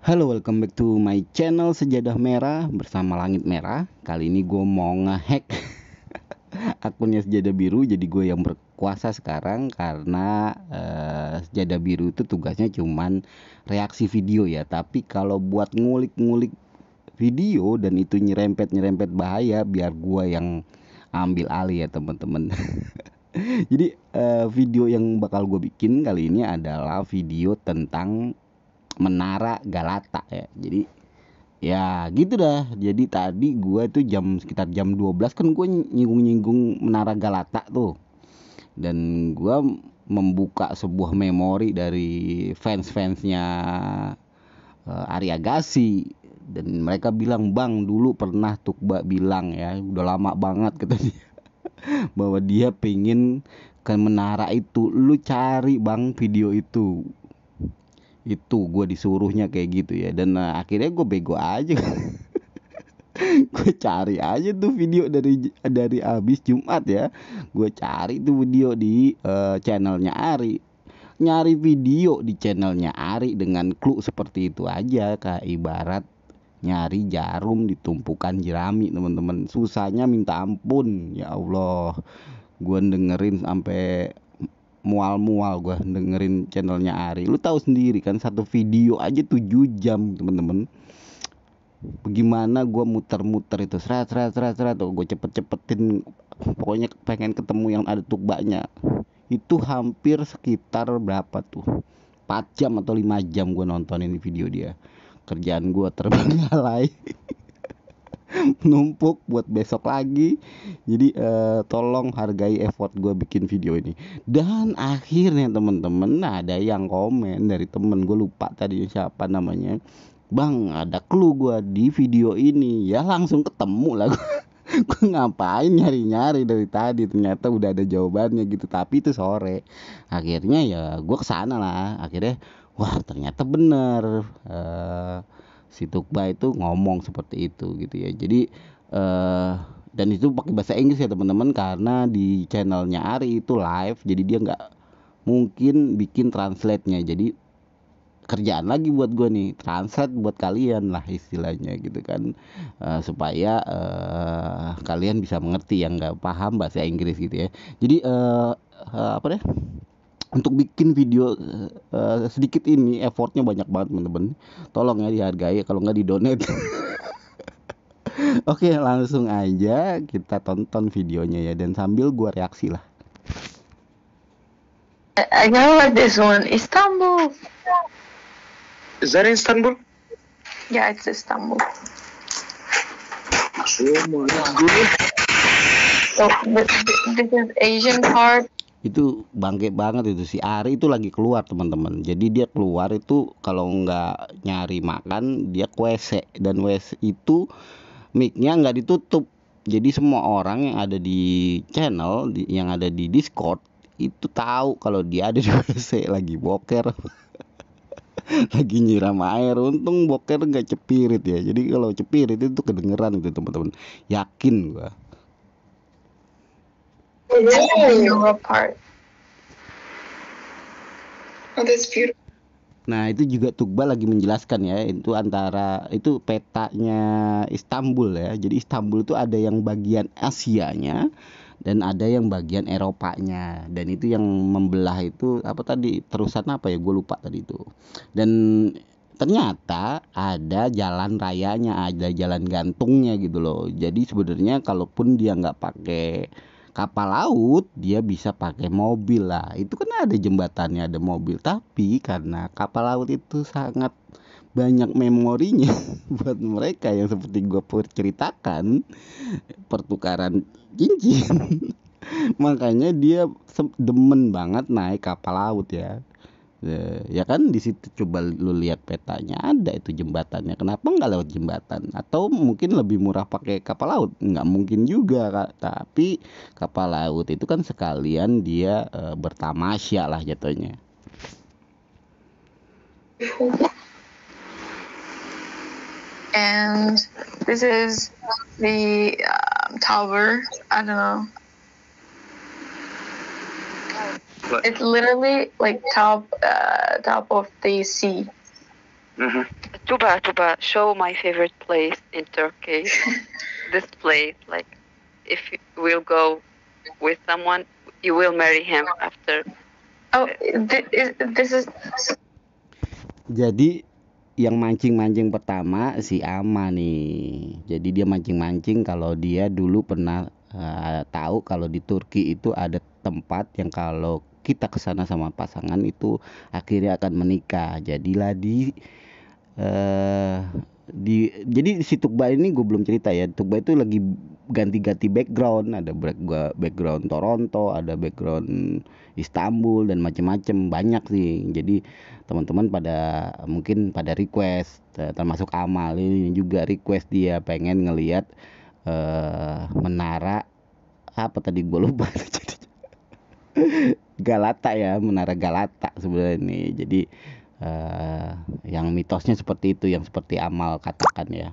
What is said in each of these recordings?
Halo, welcome back to my channel Sejadah Merah bersama Langit Merah. Kali ini gue mau ngehack akunnya Sejadah Biru, jadi gue yang berkuasa sekarang karena uh, Sejadah Biru itu tugasnya cuman reaksi video ya. Tapi kalau buat ngulik-ngulik video dan itu nyerempet-nyerempet bahaya, biar gue yang ambil alih ya teman-teman. jadi uh, video yang bakal gue bikin kali ini adalah video tentang Menara Galata ya. Jadi ya gitu dah. Jadi tadi gua tuh jam sekitar jam 12 kan gua nyinggung-nyinggung Menara Galata tuh. Dan gua membuka sebuah memori dari fans-fansnya uh, eh, Arya Gasi dan mereka bilang bang dulu pernah Tukba bilang ya udah lama banget kata dia bahwa dia pengen ke menara itu lu cari bang video itu itu gue disuruhnya kayak gitu ya dan uh, akhirnya gue bego aja gue cari aja tuh video dari dari abis Jumat ya gue cari tuh video di uh, channelnya Ari nyari video di channelnya Ari dengan clue seperti itu aja kayak ibarat nyari jarum ditumpukan jerami teman-teman susahnya minta ampun ya Allah gue dengerin sampai mual-mual gue dengerin channelnya Ari lu tahu sendiri kan satu video aja 7 jam temen-temen bagaimana gue muter-muter itu serat-serat serat-serat tuh gue cepet-cepetin pokoknya pengen ketemu yang ada tukbaknya itu hampir sekitar berapa tuh 4 jam atau 5 jam gue nontonin video dia kerjaan gue terbengkalai numpuk buat besok lagi jadi eh, tolong hargai effort gue bikin video ini dan akhirnya temen-temen ada yang komen dari temen gue lupa tadi siapa namanya bang ada clue gue di video ini ya langsung ketemu lah gue ngapain nyari-nyari dari tadi ternyata udah ada jawabannya gitu tapi itu sore akhirnya ya gue kesana lah akhirnya wah ternyata bener uh, si Tukba itu ngomong seperti itu gitu ya jadi eh dan itu pakai bahasa Inggris ya teman-teman karena di channelnya Ari itu live jadi dia nggak mungkin bikin translate-nya jadi kerjaan lagi buat gue nih translate buat kalian lah istilahnya gitu kan uh, supaya uh, kalian bisa mengerti yang nggak paham bahasa Inggris gitu ya jadi uh, uh, apa deh untuk bikin video uh, sedikit ini effortnya banyak banget teman-teman tolong ya dihargai kalau nggak didonate oke langsung aja kita tonton videonya ya dan sambil gua reaksi lah I know what this one Istanbul Is that Istanbul? Yeah it's Istanbul Oh my god So this, this is Asian part itu bangke banget itu si Ari itu lagi keluar teman-teman jadi dia keluar itu kalau nggak nyari makan dia ke WC dan WC itu micnya nggak ditutup jadi semua orang yang ada di channel yang ada di Discord itu tahu kalau dia ada di WC lagi boker lagi nyiram air untung boker nggak cepirit ya jadi kalau cepirit itu kedengeran itu teman-teman yakin gua Oh, part. Oh, that's beautiful. Nah itu juga Tugba lagi menjelaskan ya itu antara itu petanya Istanbul ya. Jadi Istanbul itu ada yang bagian Asia nya dan ada yang bagian Eropanya dan itu yang membelah itu apa tadi terusan apa ya gue lupa tadi itu dan ternyata ada jalan rayanya ada jalan gantungnya gitu loh jadi sebenarnya kalaupun dia nggak pakai kapal laut dia bisa pakai mobil lah itu kan ada jembatannya ada mobil tapi karena kapal laut itu sangat banyak memorinya buat mereka yang seperti gue ceritakan pertukaran cincin makanya dia demen banget naik kapal laut ya Eh, ya kan di situ coba lu lihat petanya ada itu jembatannya kenapa nggak lewat jembatan atau mungkin lebih murah pakai kapal laut nggak mungkin juga kak tapi kapal laut itu kan sekalian dia e, bertamasya lah jatuhnya and this is the um, tower I don't know But it's literally like top uh, top of the sea. Mm-hmm. Tuba, Tuba, show my favorite place in Turkey. this place, like, if we'll go with someone, you will marry him after. Oh, th this is. Jadi yang mancing-mancing pertama si Ama nih. Jadi dia mancing-mancing kalau dia dulu pernah uh, tahu kalau di Turki itu ada tempat yang kalau kita kesana sama pasangan itu akhirnya akan menikah jadilah di uh, di jadi si Tukba ini gue belum cerita ya Tukba itu lagi ganti-ganti background ada background Toronto ada background Istanbul dan macam-macam banyak sih jadi teman-teman pada mungkin pada request eh, termasuk Amal ini juga request dia pengen ngelihat uh, eh, menara apa tadi gue lupa Galata ya menara Galata sebenarnya ini jadi uh, yang mitosnya seperti itu yang seperti Amal katakan ya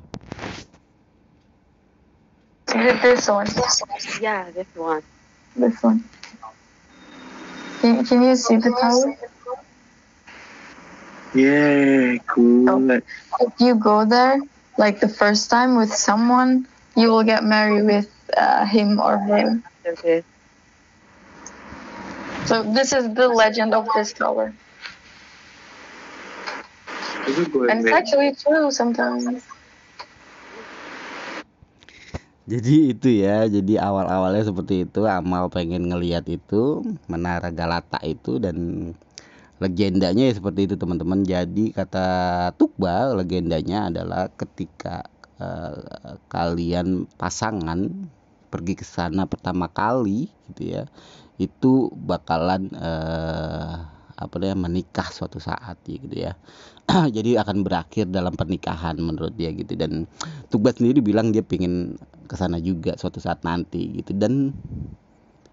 this one yeah this one this one can, can you see the tower yeah cool oh, if you go there like the first time with someone you will get married with uh, him or him okay. So this is the legend of this tower. And it's actually true sometimes. Jadi itu ya, jadi awal-awalnya seperti itu, Amal pengen ngeliat itu menara Galata itu dan legendanya ya seperti itu teman-teman. Jadi kata Tukba legendanya adalah ketika uh, kalian pasangan pergi ke sana pertama kali gitu ya itu bakalan eh, apa namanya menikah suatu saat gitu ya jadi akan berakhir dalam pernikahan menurut dia gitu dan Tugbas sendiri bilang dia pingin kesana juga suatu saat nanti gitu dan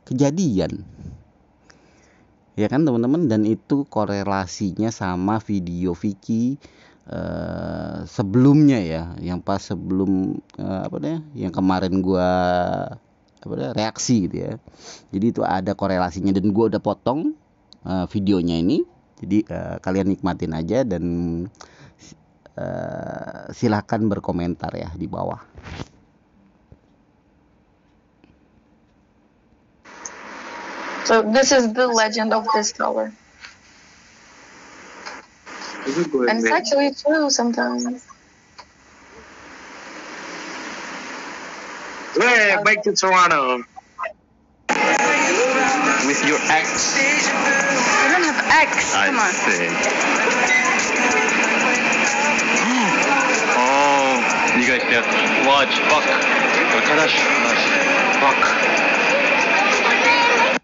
kejadian ya kan teman-teman dan itu korelasinya sama video Vicky Uh, sebelumnya ya yang pas sebelum uh, apa namanya yang kemarin gua apa reaksi gitu ya jadi itu ada korelasinya dan gue udah potong uh, videonya ini jadi uh, kalian nikmatin aja dan uh, silahkan berkomentar ya di bawah So this is the legend of this color. And it's actually true sometimes. Yeah, back to Toronto. With your ex. I don't have ex. Come I on. see. oh, you guys have watch. Fuck. Arkadaş. Fuck.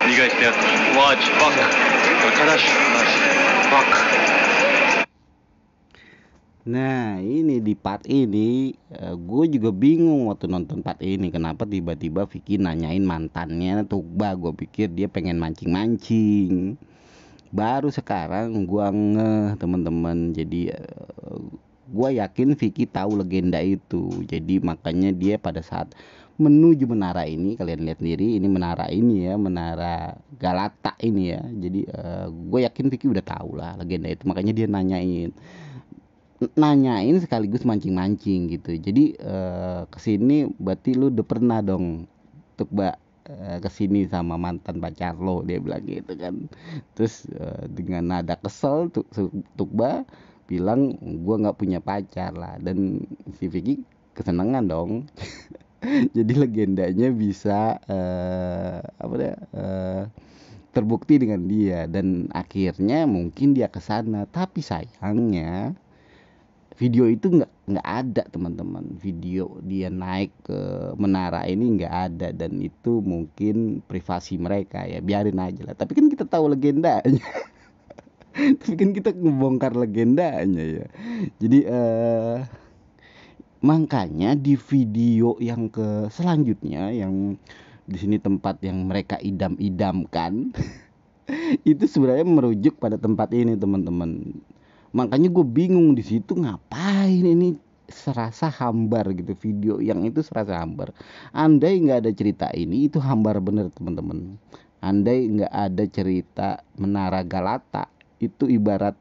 You guys have watch. Fuck. Arkadaş. Nah ini di part ini uh, eh, gue juga bingung waktu nonton part ini kenapa tiba-tiba Vicky nanyain mantannya nah, tukba gue pikir dia pengen mancing-mancing baru sekarang gue nge teman-teman jadi uh, eh, gue yakin Vicky tahu legenda itu jadi makanya dia pada saat menuju menara ini kalian lihat sendiri ini menara ini ya menara Galata ini ya jadi uh, eh, gue yakin Vicky udah tahu lah legenda itu makanya dia nanyain nanyain sekaligus mancing-mancing gitu. Jadi uh, kesini berarti lu udah pernah dong untuk mbak eh, kesini sama mantan pacar lo dia bilang gitu kan. Terus eh, dengan nada kesel tuh Tukba bilang gua nggak punya pacar lah dan si Vicky kesenangan dong. Jadi legendanya bisa uh, apa ya? Uh, terbukti dengan dia dan akhirnya mungkin dia kesana tapi sayangnya video itu nggak nggak ada teman-teman video dia naik ke menara ini nggak ada dan itu mungkin privasi mereka ya biarin aja lah tapi kan kita tahu legendanya tapi kan kita ngebongkar legendanya ya jadi eh, makanya di video yang ke selanjutnya yang di sini tempat yang mereka idam-idamkan itu sebenarnya merujuk pada tempat ini teman-teman makanya gue bingung di situ ngapain ini serasa hambar gitu video yang itu serasa hambar andai nggak ada cerita ini itu hambar bener teman-teman andai nggak ada cerita menara galata itu ibarat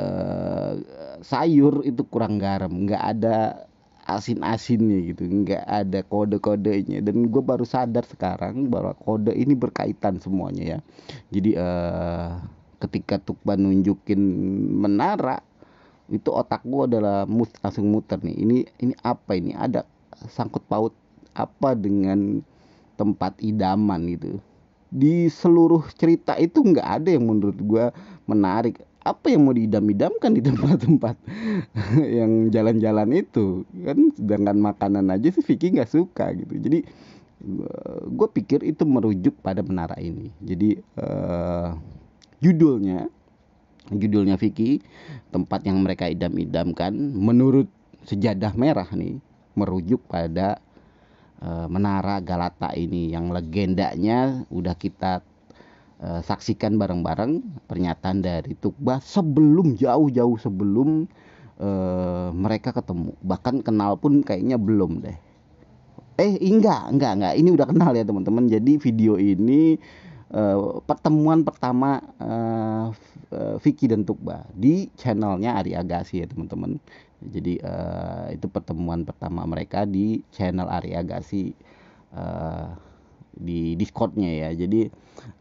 eh, sayur itu kurang garam nggak ada asin-asinnya gitu nggak ada kode-kodenya dan gue baru sadar sekarang bahwa kode ini berkaitan semuanya ya jadi eh, ketika Tukba nunjukin menara itu otak gue adalah mus langsung muter nih ini ini apa ini ada sangkut paut apa dengan tempat idaman gitu di seluruh cerita itu nggak ada yang menurut gue menarik apa yang mau diidam-idamkan di tempat-tempat yang jalan-jalan itu kan sedangkan makanan aja sih Vicky nggak suka gitu jadi gue pikir itu merujuk pada menara ini jadi uh, judulnya judulnya Vicky tempat yang mereka idam-idamkan menurut sejadah merah nih merujuk pada e, menara Galata ini yang legendanya udah kita e, saksikan bareng-bareng pernyataan dari Tukbah sebelum jauh-jauh sebelum e, mereka ketemu bahkan kenal pun kayaknya belum deh eh enggak enggak enggak ini udah kenal ya teman-teman jadi video ini Eh, pertemuan pertama uh, Vicky dan Tukba di channelnya Ari Agassi ya teman-teman. Jadi uh, itu pertemuan pertama mereka di channel Ari Agassi uh, di Discordnya ya. Jadi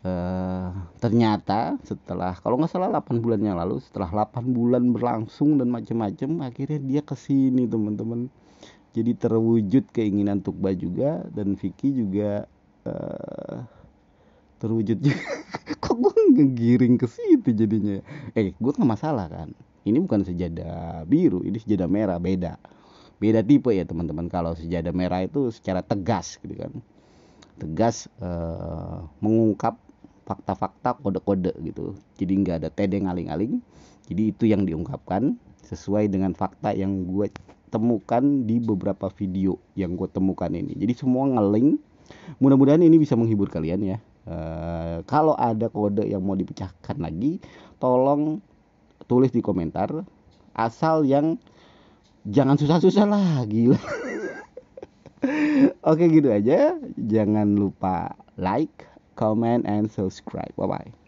uh, ternyata setelah kalau nggak salah 8 bulan yang lalu, setelah 8 bulan berlangsung dan macam-macam, akhirnya dia kesini teman-teman. Jadi terwujud keinginan Tukba juga dan Vicky juga. Uh, terwujud juga kok gue ngegiring ke situ jadinya ya? eh gue gak masalah kan ini bukan sejadah biru ini sejadah merah beda beda tipe ya teman-teman kalau sejadah merah itu secara tegas gitu kan tegas eh, mengungkap fakta-fakta kode-kode gitu jadi nggak ada tedeng aling-aling jadi itu yang diungkapkan sesuai dengan fakta yang gue temukan di beberapa video yang gue temukan ini jadi semua ngeling mudah-mudahan ini bisa menghibur kalian ya Eh, kalau ada kode yang mau dipecahkan lagi, tolong tulis di komentar. Asal yang jangan susah-susah lagi. gila. Oke gitu aja. Jangan lupa like, comment, and subscribe. Bye bye.